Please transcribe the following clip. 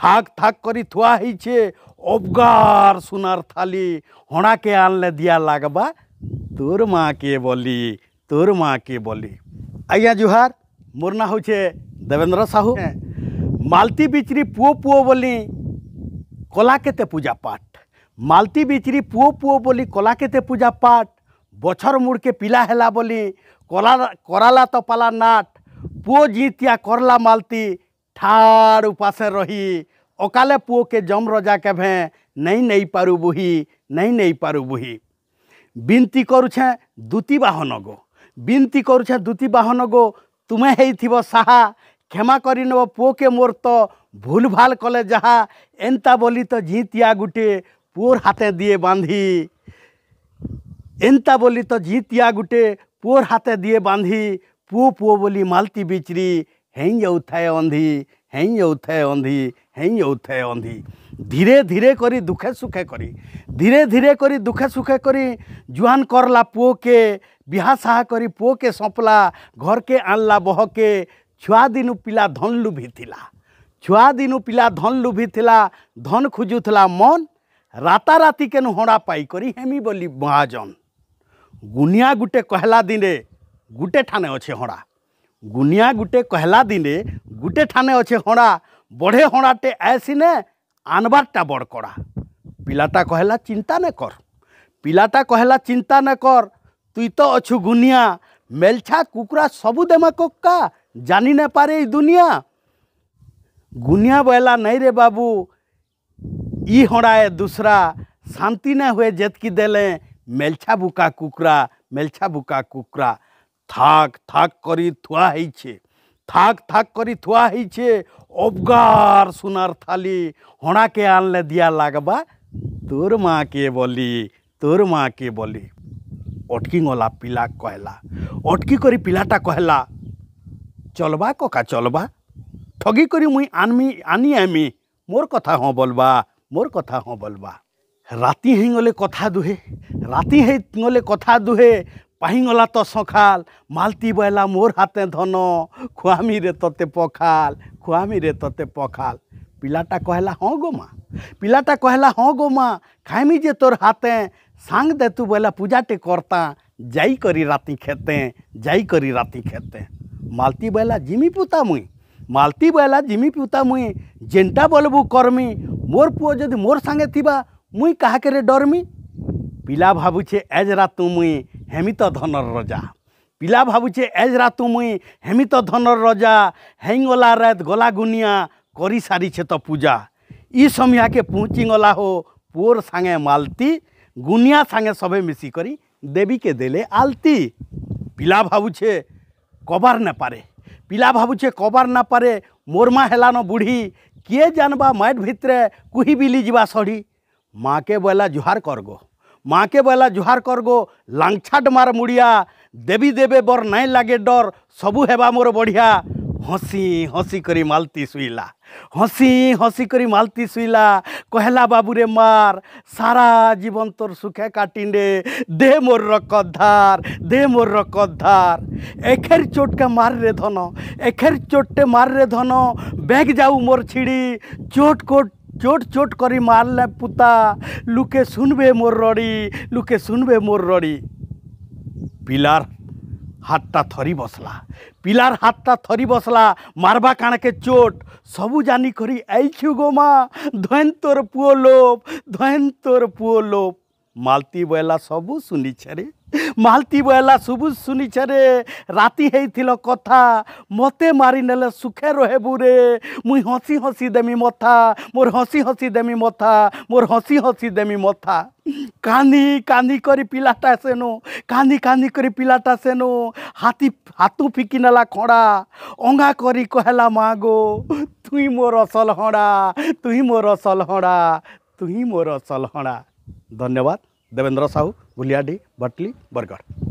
থাক থাক করি থুয়া হইছে অবগার সোনার থালি হড়াকে আনলে দিয়া লাগবা তোর মাকে বলি তোর মাকে বলি আজ্ঞা জুহার মোর না হচ্ছে দেবেন্দ্র সাহু হ্যাঁ। মালতি বিচরি পুয়ো পুয়ো বলি কলা কেতে পূজা পাঠ মালতি বিচরি পুয়ো পুয়ো বলি কলা কেতে পূজা পাঠ বছর মুড়কে পিলা হেলা বলি কলা করালা তপালা নাট পুয়ো জিতিয়া করলা মালতি ঠার উপাসে রহি অকালে পুয়োকে রজা কেভে নেই নেই পারু বুহি নেই নেই পারু বুহি বিন্তি করুছে দূতি বাহন গো বিন্তি করুছে দূতি বাহন গো তুমি হইথিব সাহা ক্ষমা করি নেব পুয়োকে মোর তো ভুল ভাল কলে যাহা এন্তা বলি তো জিঁতিয়া গুটে পুয়োর হাতে দিয়ে বাঁধি এন্তা বলি তো জিঁতিয়া গুটে পুয়োর হাতে দিয়ে বাঁধি পুয়ো পুয়ো বলি মালতি বিচরি ହେଇଁ ଯାଉଥାଏ ଅନ୍ଧି ହେଇଁ ଯାଉଥାଏ ଅନ୍ଧି ହେଇଁ ଯାଉଥାଏ ଅନ୍ଧି ଧୀରେ ଧୀରେ କରି ଦୁଃଖେ ସୁଖେ କରି ଧୀରେ ଧୀରେ କରି ଦୁଃଖେ ସୁଖେ କରି ଜୁହାନ କରଲା ପୁଅକେ ବିହା ସାହା କରି ପୁଅକେ ସପଲା ଘରକେ ଆଣଲା ବହକେ ଛୁଆ ଦିନୁ ପିଲା ଧନ ଲୁଭି ଥିଲା ଛୁଆ ଦିନୁ ପିଲା ଧନ ଲୁଭି ଥିଲା ଧନ ଖୁଜୁଥିଲା ମନ ରାତାରାତି କେନୁ ହଣା ପାଇ କରି ହେମି ବୋଲି ମହାଜନ ଗୁନିଆ ଗୁଟେ କହିଲା ଦିନେ ଗୁଟେ ଠାନେ ଅଛେ ହଣା গুনিয়া গুটে কহলা দিনে গুটে ঠানে অছে হড়া বড়ে হড়াটে আইসিনে আনবারটা বড় কড়া পিলাটা কহলা চিন্তা নে কর পিলাটা কহলা চিন্তা নে কর তুই তো অছু গুনিয়া মেলছা কুকুরা সবু দেমা কক্কা জানি না পারে এই দুনিয়া গুনিয়া বয়লা নাই রে বাবু ই হড়ায় দুসরা শান্তি না হয়ে যেতকি দেলে মেলছা বুকা কুকুরা মেলছা বুকা কুকুরা থাক থাক করি থুয়া হইছে থাক থাক করি থুয়া হইছে অবগার সোনার থালি হড়াকে আনলে দিয়া লাগবা তোর মাকে বলি তোর মাকে বলি অটকি গলা পিলা কহলা অটকি করি পিলাটা কহলা চলবা কাকা চলবা ঠগি করি মুই আনমি আনি আমি মোর কথা হ বলবা মোর কথা হ বলবা রাতি হেঙ্গলে কথা দুহে রাতি হেঙ্গলে কথা দুহে পাহিঙ্গলা তো সকাল মালতি বয়লা মোর হাতে ধন খুয়ামিরে তোতে পখাল খুয়ামিরে তোতে পখাল ପିଲାଟା କହିଲା ହଁ ଗୋ ମା ପିଲାଟା କହିଲା ହଁ ଗୋ ମା ଖାଇମି ଯେ ତୋର ହାତେ ସାଙ୍ଗ ଦେ ତୁ ବୋଇଲା ପୂଜାଟେ କର୍ତ୍ତା ଯାଇକରି ରାତି ଖେତେ ଯାଇକରି ରାତି ଖେତେ ମାଲତି ବୋଇଲା ଜିମି ପୁତା ମୁଇଁ ମାଲତି ବୋଇଲା ଜିମି ପୁତା ମୁଇଁ ଯେନ୍ଟା ବୋଲବୁ କର୍ମି ମୋର ପୁଅ ଯଦି ମୋର ସାଙ୍ଗେ ଥିବା ମୁଇଁ କାହାକେରେ ଡରମି ପିଲା ଭାବୁଛେ ଏଜ୍ ରାତୁ ମୁଇଁ ହେମିତ ଧନର ରଜା ପିଲା ଭାବୁଛେ ଏଜ୍ ରାତୁ ମୁଇଁ ହେମିତ ଧନର ରଜା ହେଇଗଲା ରାତ ଗଲା ଗୁନିଆ କରିସାରିଛେ ତ ପୂଜା ଇ ସମିଆକେ ପହଞ୍ଚିଗଲା ହୋ ପୁଅର ସାଙ୍ଗେ ମାଲତି ଗୁନିଆ ସାଙ୍ଗେ ସବେ ମିଶିକରି ଦେବୀକେ ଦେଲେ ଆଲତି ପିଲା ଭାବୁଛେ କବାର ନେପାରେ ପିଲା ଭାବୁଛେ କବାର ନାପାରେ ମୋର୍ ମା ହେଲାନ ବୁଢ଼ୀ କିଏ ଜାନ୍ବା ମାଏଟ୍ ଭିତରେ କୁହି ବିଲି ଯିବା ସଢ଼ି ମା'କେ ବୋଇଲା ଜୁହାର କରଗୋ মাকে বলা জুহার করগো লাংছাট মার মুড়িয়া দেবী দেবে বর নাই লাগে ডর সবু হেবা মোর বড়িয়া হসি হসি করি মালতি শুইলা হসি হসি করি মালতি শুইলা কহেলা বাবুরে মার সারা জীবন তোর সুখে কাটিনে দে মোর রকত ধার দে মোর রকত ধার এখের চোটকে মার রে ধন এখের চোটটে মার রে ধন ব্যাগ যাও মোর ছিড়ি চোট কোট চোট চোট করি মারলে পুতা লুকে শুনবে মোর রড়ি লুকে শুনবে মোর রড়ি পিলার হাতটা থরি বসলা পিলার হাতটা থরি বসলা মারবা কাণকে চোট সবু জানি করি আইছু গো মা ধয়েন তোর পুয় লোভ ধয়েন তোর পুয় লোভ মালতি বয়লা সবু শুনিছে রে মালতী বয়লা সবুজ শুনিছে রে রাতে হয়েছিল কথা মতে মারি নেলে সুখে রহবু রে মুই হসি হসি দেমি মথা মোর হসি হসি দেমি মথা মোর হসি হসি দেমি মথা কানি কানি করে পিলাটা সেনু কানি কানি করে পিলাটা সেনু হাতি হাতু ফিকি নেলা খড়া অঙ্গা করি কহেলা মা গো তুই মোর অসল হড়া তুই মোর অসল হড়া তুই মোর অসল হড়া ধন্যবাদ देवेंद्र साहू गुलियाडीह बटली बरगढ़